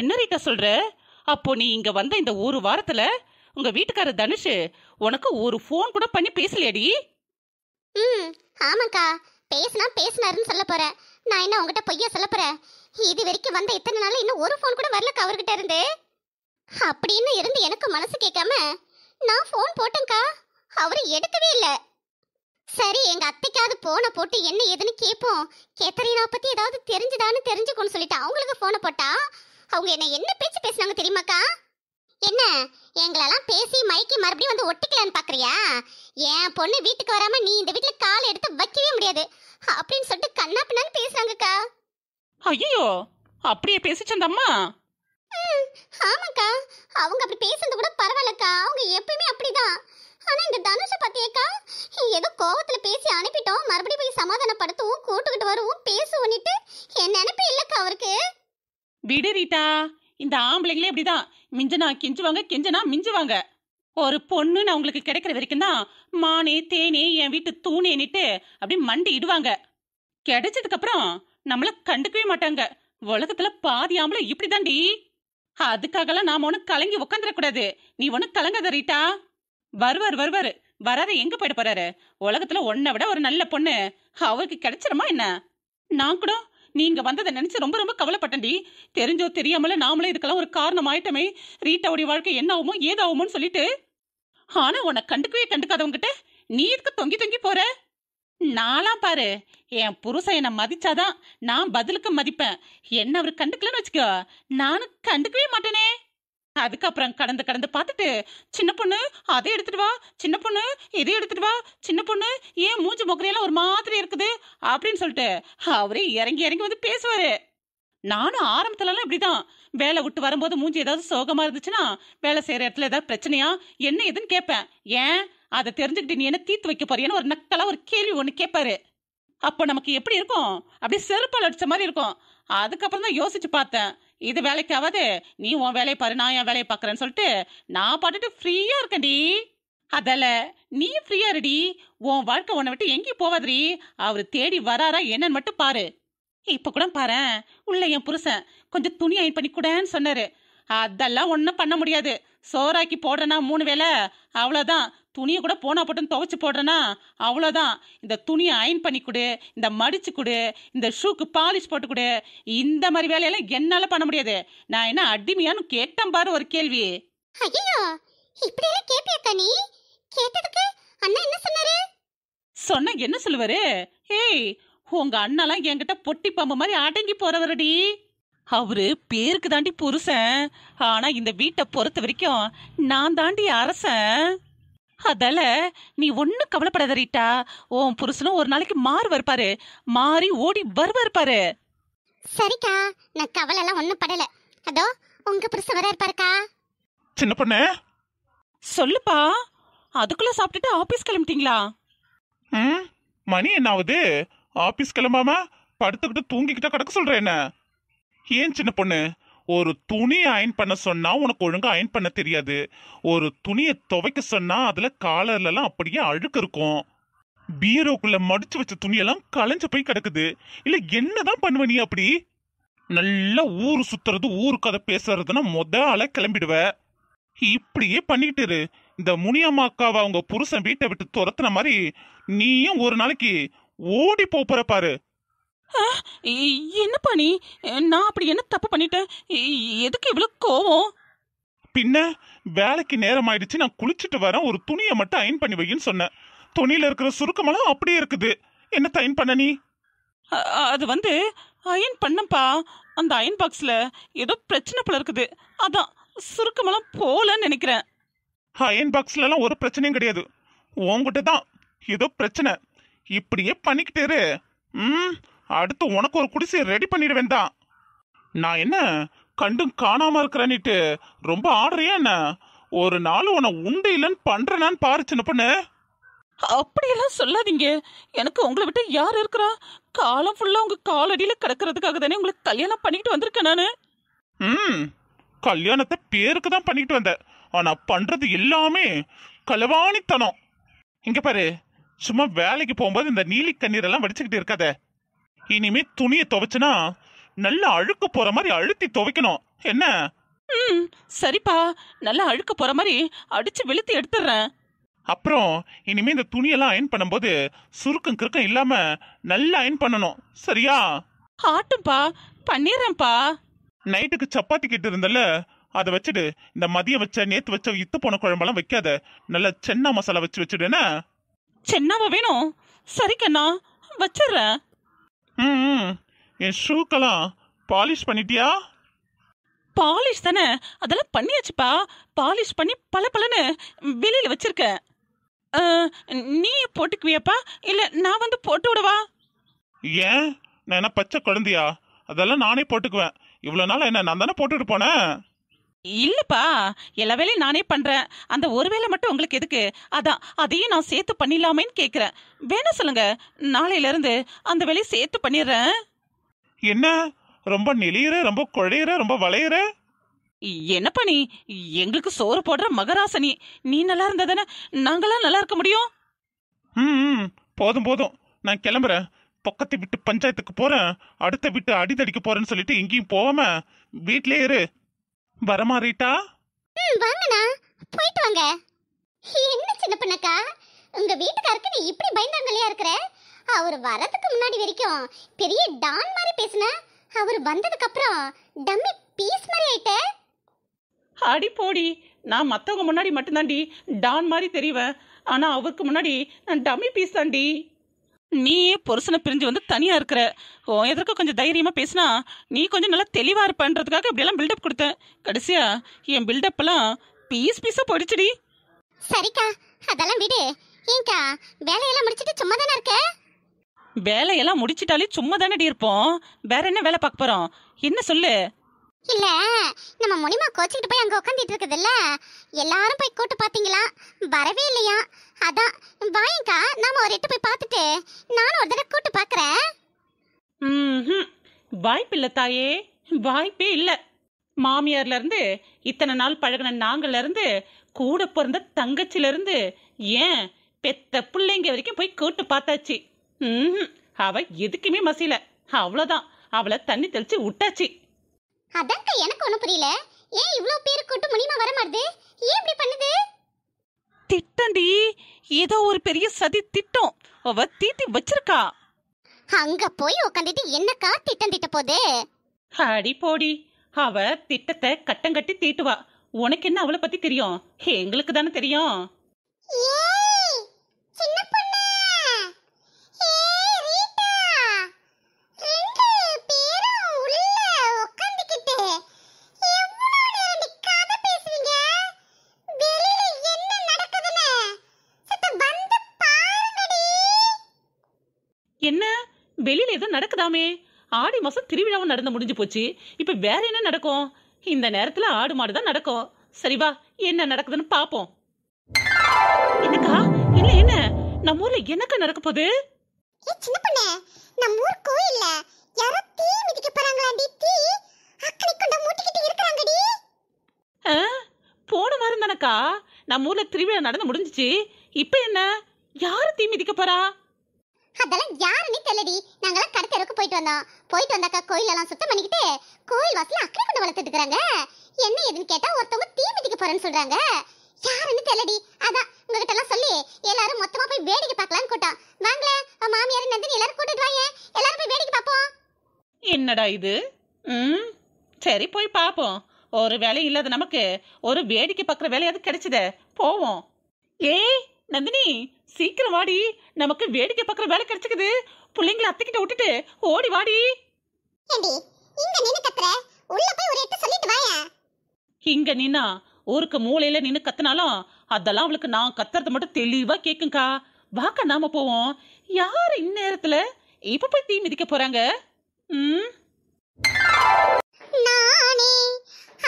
என்ன ரீட்டா சொல்ற அப்போ நீ இங்க வந்த இந்த ஒரு வாரத்துல உங்க வீட்டுக்காரர் தனுஷ் உனக்கு ஒரு ஃபோன் கூட பண்ணி பேசலையடி ம் ஆமாக்கா பேசினா பேசினாருன்னு சொல்ல போற நான் என்ன உங்ககிட்ட பொய்யா சொல்ல போற இது வரைக்கும் வந்த இத்தனை நாள் இன்னும் ஒரு ஃபோன் கூட வரலக்கா அவர்கிட்ட இருந்து அப்படின்னு இருந்து எனக்கு மனசு கேட்காம நான் ஃபோன் போட்டேன்க்கா அவர் எடுக்கவே இல்லை சரி எங்க அத்தைக்காவது போன போட்டு என்ன ஏதுன்னு கேட்போம் கேத்தரினா பத்தி ஏதாவது தெரிஞ்சுதான்னு தெரிஞ்சுக்கோன்னு சொல்லிட்டு அவங்களுக்கு போன போட்டா அவங்க என்ன என்ன பேச்சு பேசுனாங்க தெரியுமாக்கா என்ன எங்களெல்லாம் பேசி மைக்கி மறுபடியும் வந்து ஒட்டிக்கலான்னு பார்க்குறியா என் பொண்ணு வீட்டுக்கு வராம நீ இந்த வீட்டுல கால் எடுத்து வைக்கவே முடியாது அப்படின்னு சொல்லிட்டு கண்ணா பின்னான்னு பேசுறாங்கக்கா ஐயோ அப்படியே பேசிச்சந்தம்மா ஆமாக்கா அவங்க அப்படி பேசுறது கூட பரவாயில்லக்கா அவங்க எப்பயுமே அப்படிதான் ஆனா இந்த தனுஷ பத்தியக்கா ஏதோ கோவத்துல பேசி அனுப்பிட்டோம் மறுபடியும் போய் சமாதானப்படுத்தவும் கூட்டுக்கிட்டு வரவும் பேசுவோம் விடு ரீட்டா இந்த ஆம்பளைங்களே இப்படிதான் மிஞ்சனா கெஞ்சுவாங்க கெஞ்சனா மிஞ்சுவாங்க ஒரு பொண்ணு நான் உங்களுக்கு கிடைக்கிற வரைக்கும் தான் மானே தேனே என் வீட்டு தூணே நிட்டு அப்படி மண்டி இடுவாங்க கிடைச்சதுக்கு அப்புறம் நம்மள கண்டுக்கவே மாட்டாங்க உலகத்துல பாதி ஆம்பளை இப்படிதான்டி அதுக்காகலாம் நாம ஒண்ணு கலங்கி உட்காந்துடக்கூடாது நீ ஒண்ணு கலங்காத ரீட்டா வருவார் வருவாரு வராத எங்க போயிட்டு போறாரு உலகத்துல ஒன்ன விட ஒரு நல்ல பொண்ணு அவருக்கு கிடைச்சிருமா என்ன நான் கூட நீங்க வந்ததை நினைச்சு ரொம்ப ரொம்ப கவலைப்பட்டேன்டி தெரிஞ்சோ தெரியாமல நாமளே இதுக்கெல்லாம் ஒரு காரணம் ஆயிட்டமே ரீட்டாவுடைய வாழ்க்கை என்ன ஆகுமோ ஏதாவுமோன்னு சொல்லிட்டு ஆனா உன கண்டுக்கவே கண்டுக்காதவங்கிட்ட நீ இதுக்கு தொங்கி தொங்கி போற நாலாம் பாரு என் புருஷன் என்ன மதிச்சாதான் நான் பதிலுக்கு மதிப்பேன் என்ன அவர் கண்டுக்கலன்னு வச்சுக்கோ நானும் கண்டுக்கவே மாட்டேனே அதுக்கப்புறம் கடந்து கடந்து பார்த்துட்டு சின்ன பொண்ணு அதை எடுத்துட்டு வா சின்ன பொண்ணு இதை எடுத்துட்டு வா சின்ன பொண்ணு ஏன் மூஞ்சி மொக்கரையெல்லாம் ஒரு மாதிரி இருக்குது அப்படின்னு சொல்லிட்டு அவரே இறங்கி இறங்கி வந்து பேசுவாரு நானும் ஆரம்பத்துலலாம் இப்படிதான் வேலை விட்டு வரும்போது மூஞ்சி ஏதாவது சோகமா இருந்துச்சுன்னா வேலை செய்யற இடத்துல ஏதாவது பிரச்சனையா என்ன ஏதுன்னு கேட்பேன் ஏன் அதை தெரிஞ்சுக்கிட்டு நீ என்ன தீர்த்து வைக்க போறியான்னு ஒரு நக்கலா ஒரு கேள்வி ஒன்று கேட்பாரு அப்போ நமக்கு எப்படி இருக்கும் அப்படியே செருப்பால் அடிச்ச மாதிரி இருக்கும் அதுக்கப்புறம் தான் யோசிச்சு பார்த்தேன் இது வேலைக்காவது நீ உன் வேலையை பாரு நான் என் வேலையை பார்க்குறேன்னு சொல்லிட்டு நான் பாட்டுட்டு ஃப்ரீயாக இருக்கேன்டி அதல நீ ஃப்ரீயா இருடி உன் வாழ்க்கை உன்னை விட்டு எங்கேயும் போவாதடி அவர் தேடி வராரா என்னன்னு மட்டும் பாரு இப்போ கூட பாரு உள்ள என் புருஷன் கொஞ்சம் துணி அயன் பண்ணி கூடன்னு சொன்னாரு அதெல்லாம் ஒன்றும் பண்ண முடியாது சோறாக்கி போடுறேன்னா மூணு வேலை அவ்வளோதான் துணியை கூட போனா போட்டுன்னு துவைச்சு போடுறேனா அவ்வளோதான் இந்த துணியை அயன் பண்ணி கொடு இந்த மடிச்சு கொடு இந்த ஷூக்கு பாலிஷ் போட்டு கொடு இந்த மாதிரி வேலையெல்லாம் என்னால் பண்ண முடியாது நான் என்ன அடிமையான்னு கேட்டேன் பாரு ஒரு கேள்வி என்ன சொல்லுவாரு ஏய் உங்க அண்ணெல்லாம் என்கிட்ட பொட்டி பாம்பு மாதிரி அடங்கி போறவரடி அவரு பேருக்கு தாண்டி புருஷன் ஆனா இந்த வீட்டை பொறுத்த வரைக்கும் நான் தாண்டி அரசன் அதால நீ ஒண்ணு கவலைப்படாத ரீட்டா உன் புருஷனும் ஒரு நாளைக்கு மாறு வருப்பாரு மாறி ஓடி வருவார் சரிக்கா நான் கவலை எல்லாம் ஒண்ணு படல அதோ உங்க புருஷன் வர இருப்பாருக்கா சின்ன பொண்ணு சொல்லுப்பா அதுக்குள்ள சாப்பிட்டுட்டு ஆபீஸ் கிளம்பிட்டீங்களா ம் மணி என்ன ஆகுது ஆபீஸ் கிளம்பாம படுத்துக்கிட்டு தூங்கிக்கிட்டா கிடக்க சொல்ற என்ன ஏன் சின்ன பொண்ணு ஒரு துணி அயன் பண்ண சொன்னா உனக்கு ஒழுங்கா அயன் பண்ண தெரியாது ஒரு துணியை துவைக்க சொன்னா அதுல காலர்லாம் அப்படியே அழுக்கு இருக்கும் பீரோக்குள்ள மடிச்சு வச்ச துணியெல்லாம் களைஞ்சு போய் கிடக்குது இல்ல என்னதான் பண்ணுவ நீ அப்படி நல்லா ஊர் சுத்துறது ஊரு கதை பேசுறதுன்னா முத ஆள கிளம்பிடுவ இப்படியே பண்ணிட்டு இந்த முனியம்மா அக்காவை அவங்க புருஷன் வீட்டை விட்டு துரத்துன மாதிரி நீயும் ஒரு நாளைக்கு ஓடி போற பாரு என்னப்பா நீ நான் அப்படி என்ன தப்பு பண்ணிட்டேன் எதுக்கு இவ்வளவு கோவம் பின்ன வேலைக்கு நேரம் ஆயிடுச்சு நான் குளிச்சுட்டு வரேன் ஒரு துணியை மட்டும் அயன் பண்ணி வைன்னு சொன்னேன் துணியில இருக்கிற சுருக்கமெல்லாம் அப்படியே இருக்குது என்ன தயன் பண்ண நீ அது வந்து அயன் பண்ணப்பா அந்த அயன் பாக்ஸ்ல ஏதோ பிரச்சனை போல இருக்குது அதான் சுருக்கமெல்லாம் போலன்னு நினைக்கிறேன் அயன் பாக்ஸ்ல எல்லாம் ஒரு பிரச்சனையும் கிடையாது உங்ககிட்ட தான் ஏதோ பிரச்சனை இப்படியே பண்ணிக்கிட்டேரு ம் அடுத்து உனக்கு ஒரு குடிசையை ரெடி பண்ணிடுவேன் தான் நான் என்ன கண்டும் காணாம இருக்கிறேன்னுட்டு ரொம்ப ஆடுறியா என்ன ஒரு நாள் உன்னை உண்டு இல்லைன்னு பண்றேனான்னு பாரு சின்ன பொண்ணு அப்படியெல்லாம் சொல்லாதீங்க எனக்கு உங்களை விட்டு யார் இருக்கிறா காலம் ஃபுல்லாக உங்கள் காலடியில் கிடக்கிறதுக்காக தானே உங்களுக்கு கல்யாணம் பண்ணிக்கிட்டு வந்திருக்கேன் நான் ம் கல்யாணத்தை பேருக்கு தான் பண்ணிக்கிட்டு வந்தேன் ஆனால் பண்ணுறது எல்லாமே களவாணித்தனம் இங்கே பாரு சும்மா வேலைக்கு போகும்போது இந்த நீலி கண்ணீர் எல்லாம் வடிச்சுக்கிட்டு இருக்காத இனிமே துணியை துவைச்சுனா நல்லா அழுக்கு போற மாதிரி அழுத்தி துவைக்கணும் என்ன ம் சரிப்பா நல்லா அழுக்கு போற மாதிரி அடிச்சு வெளுத்து எடுத்துடுறேன் அப்புறம் இனிமே இந்த துணியெல்லாம் அயன் பண்ணும்போது சுருக்கம் கிறுக்கம் இல்லாம நல்லா அயன் பண்ணணும் சரியா ஆட்டும்பா பண்ணிடுறேன்ப்பா நைட்டுக்கு சப்பாத்தி கிட்ட இருந்தல அதை வச்சுடு இந்த மதியம் வச்ச நேத்து வச்ச இத்து போன குழம்பெல்லாம் வைக்காத நல்லா சென்னா மசாலா வச்சு வச்சுடுனா சென்னாவா வேணும் சரி கண்ணா வச்சிடுறேன் ம் என் ஷூக்கெல்லாம் பாலிஷ் பண்ணிட்டியா பாலிஷ் தானே அதெல்லாம் பண்ணியாச்சுப்பா பாலிஷ் பண்ணி பல பலன்னு வெளியில் வச்சிருக்கேன் நீ போட்டுக்குவியாப்பா இல்லை நான் வந்து போட்டு விடவா ஏன் நான் என்ன பச்சை குழந்தையா அதெல்லாம் நானே போட்டுக்குவேன் இவ்வளோ நாள் என்ன நான் தானே போட்டுட்டு போனேன் இல்லப்பா எல்லா வேலையும் நானே பண்றேன் அந்த ஒரு வேலை மட்டும் உங்களுக்கு எதுக்கு அதான் அதையும் நான் சேர்த்து பண்ணிடலாமேன்னு கேட்குறேன் வேணா சொல்லுங்க நாளையில இருந்து அந்த வேலையை சேர்த்து பண்ணிடுறேன் என்ன ரொம்ப நெளியிற ரொம்ப குழையிற ரொம்ப வளையிற என்னப்பா நீ எங்களுக்கு சோறு போடுற மகராசனி நீ நல்லா இருந்ததானே தானே நாங்களாம் நல்லா இருக்க முடியும் ம் போதும் போதும் நான் கிளம்புறேன் பக்கத்து விட்டு பஞ்சாயத்துக்கு போறேன் அடுத்த வீட்டு அடிதடிக்க போறேன்னு சொல்லிட்டு எங்கேயும் போவாம வீட்லயே இரு வரமா ரீட்டா ம் வாங்கண்ணா போயிட்டு வாங்க என்ன சின்ன பண்ணக்கா உங்க வீட்டுக்காரருக்கு நீ இப்படி பயந்தாங்களையா இருக்கிற அவர் வரதுக்கு முன்னாடி வரைக்கும் பெரிய டான் மாதிரி பேசின அவர் வந்ததுக்கு அப்புறம் டம்மி பீஸ் மாதிரி ஆயிட்டே அடி போடி நான் மற்றவங்க முன்னாடி மட்டும்தாண்டி டான் மாதிரி தெரிவேன் ஆனால் அவருக்கு முன்னாடி நான் டம்மி பீஸ் தாண்டி நீயே புருஷனை பிரிஞ்சு வந்து தனியாக இருக்கிற ஓ எதற்கு கொஞ்சம் தைரியமாக பேசினா நீ கொஞ்சம் நல்லா தெளிவாக இருப்பன்றதுக்காக இப்படியெல்லாம் பில்டப் கொடுத்தேன் கடைசியா என் பில்டப்லாம் பீஸ் பீஸாக போயிடுச்சுடி சரிக்கா அதெல்லாம் விடு ஏங்கா வேலையெல்லாம் முடிச்சிட்டு சும்மா தானே இருக்க வேலையெல்லாம் முடிச்சிட்டாலே சும்மா தானே இருப்போம் வேற என்ன வேலை பார்க்க போறோம் என்ன சொல்லு இல்ல நம்ம முனிமா கோச்சிக்கிட்டு போய் அங்க உட்காந்துட்டு இருக்குதுல்ல எல்லாரும் போய் கூட்டு பாத்தீங்களா வரவே இல்லையா அதான் வாயங்கா நாம ஒரு எட்டு போய் பார்த்துட்டு நானும் ஒரு தடவை கூட்டு பார்க்குறேன் ம் வாய்ப்பு இல்லை தாயே வாய்ப்பே இல்லை மாமியார்லேருந்து இத்தனை நாள் பழகின நாங்கள்லேருந்து கூட பிறந்த தங்கச்சிலேருந்து ஏன் பெத்த பிள்ளைங்க வரைக்கும் போய் கூட்டு பார்த்தாச்சு ம் அவ எதுக்குமே மசியல அவ்வளோதான் அவளை தண்ணி தெளிச்சு விட்டாச்சு அதாங்க எனக்கு ஒன்றும் புரியல ஏன் இவ்வளோ பேர் கூட்டு முனிமா வர மாட்டுது ஏன் இப்படி பண்ணுது திட்டண்டி ஏதோ ஒரு பெரிய சதி திட்டம் அவ தீத்தி வச்சிருக்கா அங்க போய் உட்காந்துட்டு என்னக்கா திட்டம் திட்ட போதே அடி போடி அவ திட்டத்தை கட்டம் கட்டி தீட்டுவா உனக்கு என்ன அவளை பத்தி தெரியும் எங்களுக்கு தானே தெரியும் வெளியில எதுவும் நடக்குதாமே ஆடி மாசம் திருவிழாவும் நடந்து முடிஞ்சு போச்சு இப்ப வேற என்ன நடக்கும் இந்த நேரத்துல ஆடு மாடு தான் நடக்கும் சரிவா என்ன நடக்குதுன்னு பாப்போம் என்னக்கா இல்ல என்ன நம்ம ஊர்ல என்னக்கா நடக்க போகுது நம்ம ஊர் கோயில்ல யாரோ தீ மிதிக்க போறாங்களாடி தீ மூட்டிக்கிட்டு இருக்காங்கடி போன வாரம் தானக்கா நம்ம ஊர்ல திருவிழா நடந்து முடிஞ்சிச்சு இப்ப என்ன யாரு தீ மிதிக்க போறா அதெல்லாம் யாருன்னே தெரியலடி நாங்களாம் கடத்தெருக்கு போயிட்டு வந்தோம் போயிட்டு வந்தாக்கா கோயிலெல்லாம் சுத்தம் பண்ணிக்கிட்டு கோயில் வாசல அக்கறை கொண்டு வளர்த்துட்டு இருக்கிறாங்க என்ன ஏதுன்னு கேட்டா ஒருத்தவங்க தீ மிதிக்க போறேன்னு சொல்றாங்க யாருன்னு தெரியலடி அதான் உங்ககிட்ட எல்லாம் சொல்லி எல்லாரும் மொத்தமா போய் வேடிக்கை பார்க்கலாம்னு கூட்டம் வாங்களே மாமியார் நந்தினி எல்லாரும் கூட்டிட்டு வாங்க எல்லாரும் போய் வேடிக்கை பார்ப்போம் என்னடா இது ம் சரி போய் பார்ப்போம் ஒரு வேலை இல்லாத நமக்கு ஒரு வேடிக்கை பார்க்குற வேலையாவது கிடைச்சதே போவோம் ஏய் நந்தினி சீக்கிரம் வாடி நமக்கு வேடிக்கை பார்க்குற வேலை கிடைச்சிக்குது பிள்ளைங்களை அத்தைக்கிட்ட விட்டுட்டு ஓடி வாடி ஏண்டி இங்க நின்னு கத்துற உள்ள போய் ஒரு எட்டு சொல்லிட்டு வாயா இங்க நின்னா ஊருக்கு மூலையில நின்னு கத்துனாலும் அதெல்லாம் அவளுக்கு நான் கத்துறது மட்டும் தெளிவா கேக்குங்கா வாக்க நாம போவோம் யார் இந்நேரத்துல இப்ப போய் தீ மிதிக்க போறாங்க ம் நானே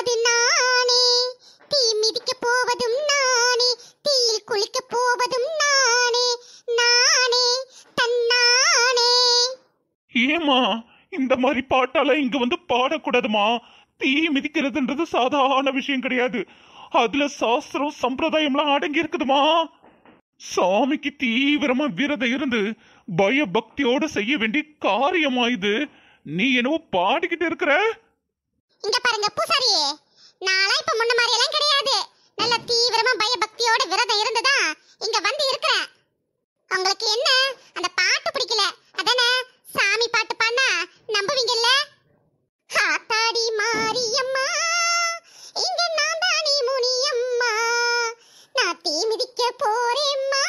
அது நானே தீ மிதிக்க போவதும் குளிக்க போவதும் நானே நானே தன்னானே ஏமா இந்த மாதிரி பாட்டால இங்க வந்து பாடக்கூடாதுமா தீ மிதிக்கிறதுன்றது சாதாரண விஷயம் கிடையாது அதுல சாஸ்திரம் சம்பிரதாயம்லாம் அடங்கி இருக்குதுமா சாமிக்கு தீவிரமா விரதம் இருந்து பயபக்தியோடு செய்ய வேண்டிய காரியமா இது நீ என்னவோ பாடிக்கிட்டு இருக்கிற இங்க பாருங்க பூசாரியே நான்லாம் இப்ப முன்ன மாதிரி எல்லாம் கிடையாது நல்ல தீவிரமா பயபக்தியோட விரதம் இருந்ததா இங்க வந்து இருக்கிறேன் உங்களுக்கு என்ன அந்த பாட்டு பிடிக்கல அதானே சாமி பாட்டு பாடினா நம்புவீங்கல்ல ஆத்தாடி மாரியம்மா இங்க நான் தானே முனியம்மா நான் தீ மிதிக்க போறேம்மா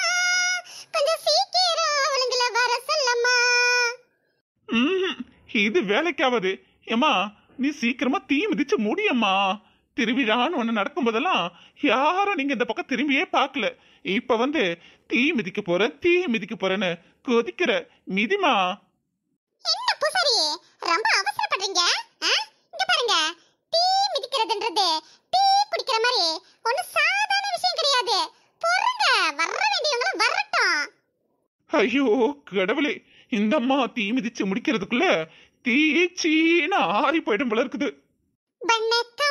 கொஞ்சம் சீக்கிரம் அவளுங்கள வர சொல்லம்மா இது வேலைக்காவது ஏமா நீ சீக்கிரமா தீ மிதிச்சு முடியம்மா திருவிழான்னு ஒன்று நடக்கும்போதெல்லாம் யாரும் நீங்கள் இந்த பக்கம் திரும்பியே பார்க்கல இப்போ வந்து தீ மிதிக்க போற தீ மிதிக்க போறேன்னு கொதிக்கிற மிதிமா என்ன பூசாரியே ரொம்ப அவசரப்படுறீங்க இங்க பாருங்க தீ மிதிக்கிறதுன்றது தீ குடிக்கிற மாதிரி ஒண்ணு சாதாரண விஷயம் கிடையாது பொறுங்க வர வேண்டியவங்களும் வரட்டும் ஐயோ கடவுளே இந்த அம்மா தீ மிதிச்சு முடிக்கிறதுக்குள்ள தீ சீன ஆறி போயிடும் போல இருக்குது வணக்கம்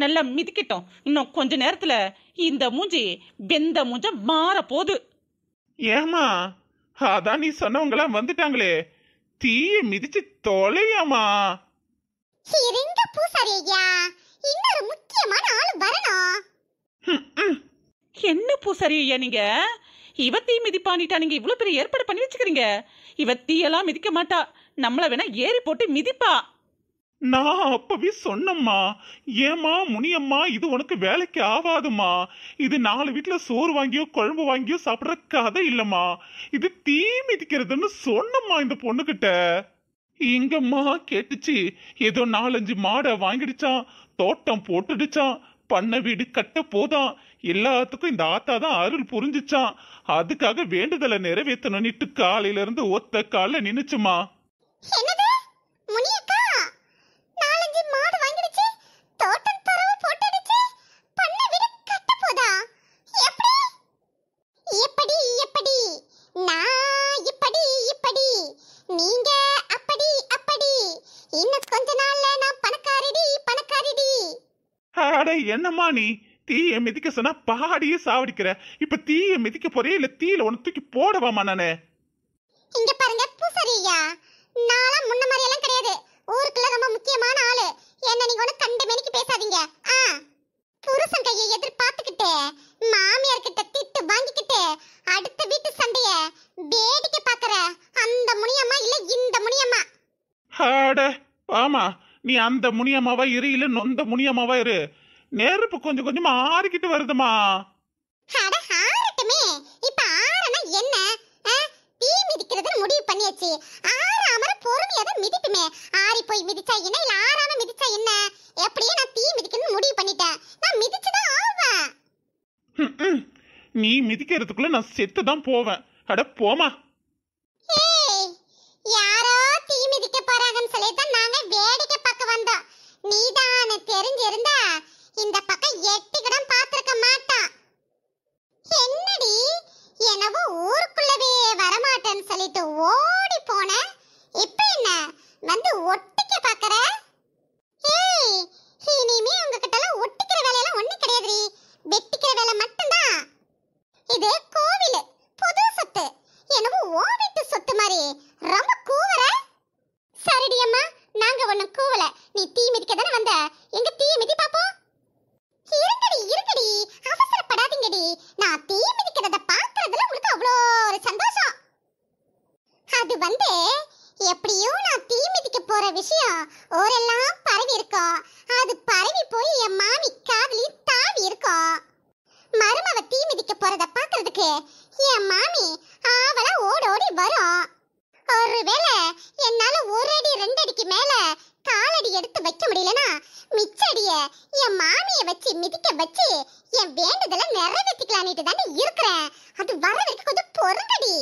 நல்லா மிதிக்கிட்டோம் இன்னும் கொஞ்ச நேரத்துல இந்த மூஞ்சி பெந்த மூஞ்ச மாற போகுது ஏமா அதான் நீ சொன்னவங்களாம் வந்துட்டாங்களே தீய மிதிச்சு தொலையாமா இருங்க பூசாரி ஐயா இன்னொரு முக்கியமான ஆள் வரணும் என்ன பூசாரி ஐயா நீங்க இவ தீ மிதிப்பானிட்டா நீங்க இவ்வளவு பெரிய ஏற்பாடு பண்ணி வச்சுக்கிறீங்க இவ தீயெல்லாம் மிதிக்க மாட்டா நம்மள வேணா ஏறி போட்டு மிதிப்பா நான் அப்பவே சொன்னம்மா ஏமா முனியம்மா இது உனக்கு வேலைக்கு ஆகாதுமா இது நாலு வீட்டுல சோறு வாங்கியோ குழம்பு வாங்கியோ சாப்பிட்ற கதை இல்லம்மா இது தீ மிதிக்கிறதுன்னு சொன்னம்மா இந்த பொண்ணுகிட்ட எங்கம்மா கேட்டுச்சு ஏதோ நாலஞ்சு மாடை வாங்கிடுச்சான் தோட்டம் போட்டுடுச்சான் பண்ண வீடு கட்ட போதான் எல்லாத்துக்கும் இந்த ஆத்தா தான் அருள் புரிஞ்சிச்சான் அதுக்காக வேண்டுதலை நிறைவேற்றணும்னுட்டு காலையில இருந்து ஒத்த கால நின்னுச்சுமா மாடு என்னம்மா நீ தீயை மிதிக்க சொன்னா பாடியே சாவடிக்கிற இப்ப தீய மிதிக்க போறே இல்ல தீயில ஒன்னு தூக்கி போடவாமா நானு இங்க பாருங்க பூசாரியா நானும் முன்ன ஊருக்குள்ள ரொம்ப முக்கியமான ஆளு என்ன நீங்க ஒண்ணு கண்டு மெனிக்கு பேசாதீங்க ஆ புருஷன் கையை எதிர்பார்த்துக்கிட்டு மாமியார் கிட்ட திட்டு வாங்கிக்கிட்டு அடுத்த வீட்டு சண்டைய வேடிக்கை பாக்குற அந்த முனியம்மா இல்ல இந்த முனியம்மா ஹாட பாமா நீ அந்த முனியம்மாவா இரு இல்ல நொந்த முனியம்மாவா இரு நெருப்பு கொஞ்சம் கொஞ்சமா ஆறிக்கிட்டு வருதுமா அட ஆறட்டுமே இப்ப ஆறனா என்ன ஆ, தீ முடிவு பண்ணியாச்சு ஆறாமற பொறுமையா தான் போய் மிதிச்சா என்ன இல்ல ஆறாம மிதிச்சா என்ன எப்படியே நான் தீ மிதிக்கணும்னு முடிவு பண்ணிட்டேன் நான் மிதிச்சுதான் ஆவேன் நீ மிதிக்கிறதுக்குள்ள நான் செத்து தான் போவேன் அட போமா யாரோ தீ மிதிக்க போறாங்கன்னு சொல்லி நாங்க வேடிக்கை பார்க்க வந்தோம் நீதான் தெரிஞ்சிருந்தா இந்த பக்கம் எட்டி கூட பார்த்திருக்க மாட்டான் என்னடி என்னவோ ஊருக்குள்ளவே வரமாட்டேன்னு சொல்லிட்டு ஓடி போன இப்ப என்ன வந்து ஒட்டிக்க பாக்குற ஏய் இனிமே உங்ககிட்ட எல்லாம் ஒட்டிக்கிற வேலையெல்லாம் ஒண்ணு கிடையாது வெட்டிக்கிற வேலை மட்டும் போச்சு என் மாமி ஆவலா ஓடோடி வரும் ஒருவேளை என்னால ஒரு அடி ரெண்டு அடிக்கு மேல காலடி எடுத்து வைக்க முடியலனா மிச்சடிய என் மாமிய வச்சு மிதிக்க வச்சு என் வேண்டுதல நிறைவேற்றிக்கலான்ட்டு தானே இருக்கிறேன் அது வர வரைக்கும் கொஞ்சம் பொறுங்கடி